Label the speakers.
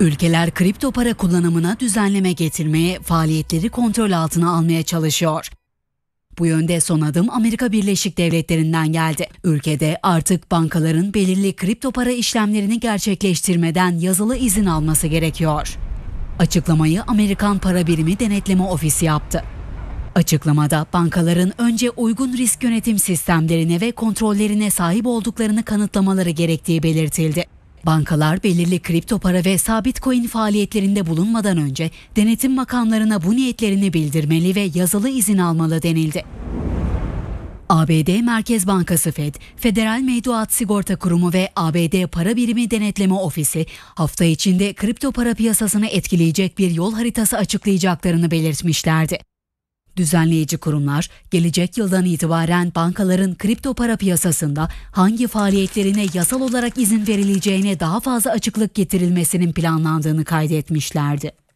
Speaker 1: Ülkeler kripto para kullanımına düzenleme getirmeye, faaliyetleri kontrol altına almaya çalışıyor. Bu yönde son adım Amerika Birleşik Devletleri'nden geldi. Ülkede artık bankaların belirli kripto para işlemlerini gerçekleştirmeden yazılı izin alması gerekiyor. Açıklamayı Amerikan Para Birimi Denetleme Ofisi yaptı. Açıklamada bankaların önce uygun risk yönetim sistemlerine ve kontrollerine sahip olduklarını kanıtlamaları gerektiği belirtildi. Bankalar belirli kripto para ve sabit coin faaliyetlerinde bulunmadan önce denetim makamlarına bu niyetlerini bildirmeli ve yazılı izin almalı denildi. ABD Merkez Bankası Fed, Federal Mevduat Sigorta Kurumu ve ABD Para Birimi Denetleme Ofisi hafta içinde kripto para piyasasını etkileyecek bir yol haritası açıklayacaklarını belirtmişlerdi. Düzenleyici kurumlar gelecek yıldan itibaren bankaların kripto para piyasasında hangi faaliyetlerine yasal olarak izin verileceğine daha fazla açıklık getirilmesinin planlandığını kaydetmişlerdi.